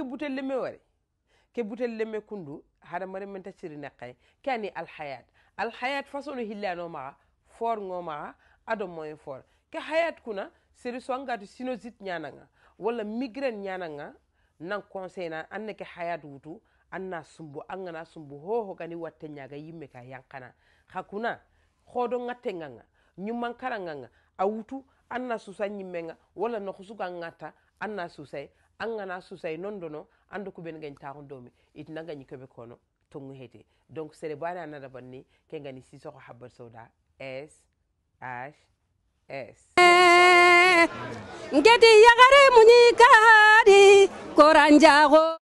ke butel leme wari ke butel leme kundu mari men ciri naqay ke al alhayat alhayat hayat no hillano ma fort ngo ado moy fort ke hayat kuna seri so angati sinusite nga wala migraine nga nan conseil na an ke hayat wutu an na sumbu an na sumbu hoho gani watte nyaga yimme ka yankana xa kuna xodo ŋattenganga ñummankaranganga a wutu an na susa ñimmenga walla no xusuga ŋatta an na susay an ŋana susay non dono an do kuben gañ taxun domi itina gañi keɓe kono tongu hete donc sere bane ana daban ni ke gani sisoxo habar sawda s h s ngeti yagare muñi kaadi koranjaxo